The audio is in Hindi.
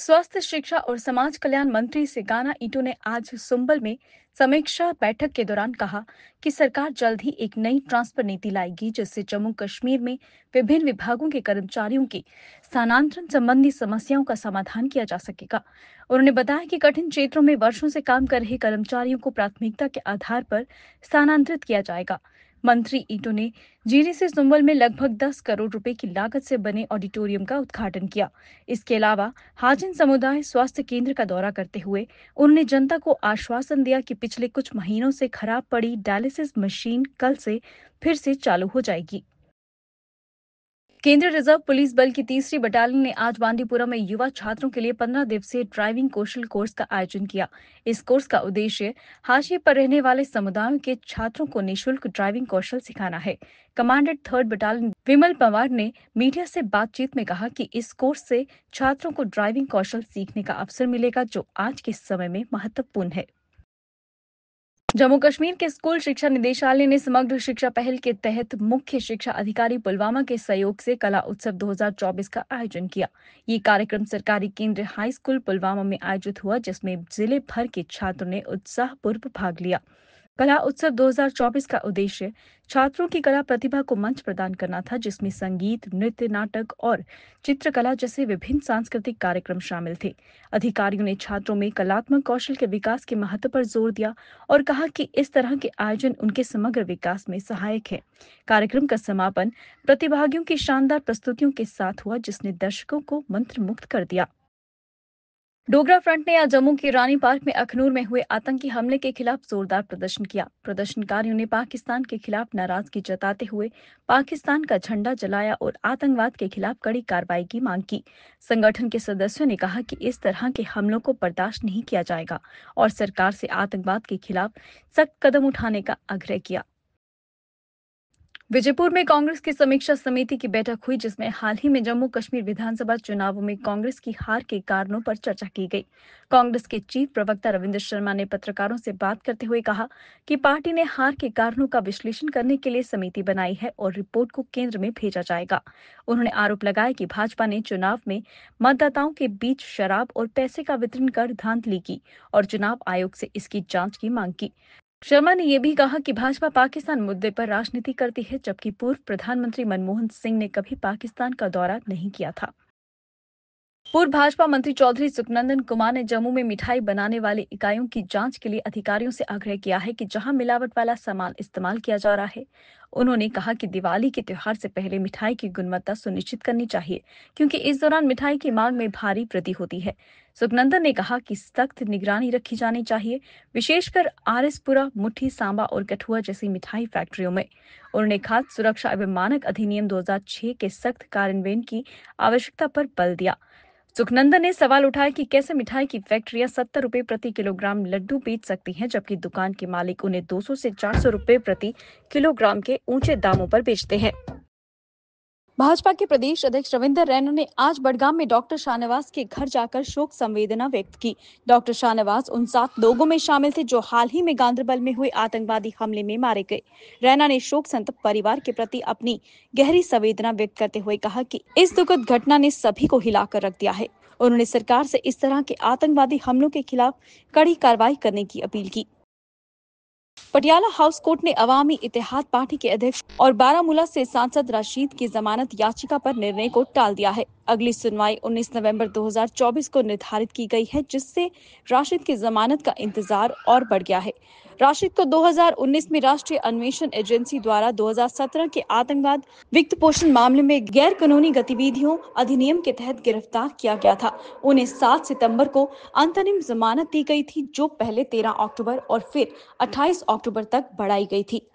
स्वास्थ्य शिक्षा और समाज कल्याण मंत्री सिकाना ईटो ने आज सुंबल में समीक्षा बैठक के दौरान कहा कि सरकार जल्द ही एक नई ट्रांसफर नीति लाएगी जिससे जम्मू कश्मीर में विभिन्न विभागों के कर्मचारियों की स्थानांतरण संबंधी समस्याओं का समाधान किया जा सकेगा उन्होंने बताया कि कठिन क्षेत्रों में वर्षों से काम कर रहे कर्मचारियों को प्राथमिकता के आधार पर स्थानांतरित किया जाएगा मंत्री ईटो ने से सुम्बल में लगभग 10 करोड़ रुपए की लागत से बने ऑडिटोरियम का उद्घाटन किया इसके अलावा हाजिन समुदाय स्वास्थ्य केंद्र का दौरा करते हुए उन्होंने जनता को आश्वासन दिया कि पिछले कुछ महीनों से खराब पड़ी डायलिसिस मशीन कल से फिर से चालू हो जाएगी केंद्रीय रिजर्व पुलिस बल की तीसरी बटालियन ने आज बांदीपुरा में युवा छात्रों के लिए पंद्रह दिवसीय ड्राइविंग कौशल कोर्स का आयोजन किया इस कोर्स का उद्देश्य हाशिए पर रहने वाले समुदायों के छात्रों को निशुल्क ड्राइविंग कौशल सिखाना है commandant third battalion Vimal Pawar ने मीडिया से बातचीत में कहा कि इस कोर्स से छात्रों को ड्राइविंग कौशल सीखने का अवसर मिलेगा जो आज के समय में महत्वपूर्ण है जम्मू कश्मीर के स्कूल शिक्षा निदेशालय ने समग्र शिक्षा पहल के तहत मुख्य शिक्षा अधिकारी पुलवामा के सहयोग से कला उत्सव 2024 का आयोजन किया ये कार्यक्रम सरकारी केंद्रीय हाई स्कूल पुलवामा में आयोजित हुआ जिसमें जिले भर के छात्रों ने उत्साह पूर्व भाग लिया कला उत्सव 2024 का उद्देश्य छात्रों की कला प्रतिभा को मंच प्रदान करना था जिसमें संगीत नृत्य नाटक और चित्रकला जैसे विभिन्न सांस्कृतिक कार्यक्रम शामिल थे अधिकारियों ने छात्रों में कलात्मक कौशल के विकास के महत्व पर जोर दिया और कहा कि इस तरह के आयोजन उनके समग्र विकास में सहायक है कार्यक्रम का समापन प्रतिभागियों की शानदार प्रस्तुतियों के साथ हुआ जिसने दर्शकों को मंत्र कर दिया डोगरा फ्रंट ने आज जम्मू के रानी पार्क में अखनूर में हुए आतंकी हमले के खिलाफ जोरदार प्रदर्शन किया प्रदर्शनकारियों ने पाकिस्तान के खिलाफ नाराजगी जताते हुए पाकिस्तान का झंडा जलाया और आतंकवाद के खिलाफ कड़ी कार्रवाई की मांग की संगठन के सदस्यों ने कहा कि इस तरह के हमलों को बर्दाश्त नहीं किया जाएगा और सरकार से आतंकवाद के खिलाफ सख्त कदम उठाने का आग्रह किया विजयपुर में कांग्रेस की समीक्षा समिति की बैठक हुई जिसमें हाल ही में जम्मू कश्मीर विधानसभा चुनावों में कांग्रेस की हार के कारणों पर चर्चा की गई कांग्रेस के चीफ प्रवक्ता रविंद्र शर्मा ने पत्रकारों से बात करते हुए कहा कि पार्टी ने हार के कारणों का विश्लेषण करने के लिए समिति बनाई है और रिपोर्ट को केंद्र में भेजा जाएगा उन्होंने आरोप लगाया कि भाजपा ने चुनाव में मतदाताओं के बीच शराब और पैसे का वितरण कर धांधली की और चुनाव आयोग से इसकी जाँच की मांग की शर्मा ने यह भी कहा कि भाजपा पाकिस्तान मुद्दे पर राजनीति करती है जबकि पूर्व प्रधानमंत्री मनमोहन सिंह ने कभी पाकिस्तान का दौरा नहीं किया था पूर्व भाजपा मंत्री चौधरी सुखनंदन कुमार ने जम्मू में मिठाई बनाने वाली इकाइयों की जांच के लिए अधिकारियों से आग्रह किया है कि जहां मिलावट वाला सामान इस्तेमाल किया जा रहा है उन्होंने कहा कि दिवाली के त्योहार से पहले मिठाई की गुणवत्ता सुनिश्चित करनी चाहिए क्योंकि इस दौरान मिठाई की मांग में भारी वृद्धि होती है सुखनंदन ने कहा कि सख्त निगरानी रखी जानी चाहिए विशेषकर आरएसपुरा मुठी सांबा और कठुआ जैसी मिठाई फैक्ट्रियों में उन्होंने खाद्य सुरक्षा एवं मानक अधिनियम 2006 के सख्त कार्यान्वयन की आवश्यकता पर बल दिया सुखनंदन ने सवाल उठाया कि कैसे मिठाई की फैक्ट्रियां सत्तर रूपए प्रति किलोग्राम लड्डू बेच सकती हैं जबकि दुकान के मालिक उन्हें 200 से 400 रुपए प्रति किलोग्राम के ऊंचे दामों पर बेचते हैं भाजपा के प्रदेश अध्यक्ष रविंदर रैना ने आज बड़गाम में डॉक्टर शाहनवाज के घर जाकर शोक संवेदना व्यक्त की डॉक्टर शाहनवाज उन सात लोगों में शामिल थे जो हाल ही में गांधरबल में हुए आतंकवादी हमले में मारे गए रैना ने शोक संतप्त परिवार के प्रति अपनी गहरी संवेदना व्यक्त करते हुए कहा कि इस दुखद घटना ने सभी को हिलाकर रख दिया है उन्होंने सरकार से इस तरह के आतंकवादी हमलों के खिलाफ कड़ी कार्रवाई करने की अपील की पटियाला हाउस कोर्ट ने अवामी इतिहाद पार्टी के अध्यक्ष और बारामूला से सांसद रशीद की जमानत याचिका पर निर्णय को टाल दिया है अगली सुनवाई 19 नवंबर 2024 को निर्धारित की गई है जिससे राशिद की जमानत का इंतजार और बढ़ गया है राशिद को 2019 में राष्ट्रीय अन्वेषण एजेंसी द्वारा 2017 के आतंकवाद वित्त पोषण मामले में गैर कानूनी गतिविधियों अधिनियम के तहत गिरफ्तार किया गया था उन्हें 7 सितंबर को अंतरिम जमानत दी गई थी जो पहले 13 अक्टूबर और फिर 28 अक्टूबर तक बढ़ाई गई थी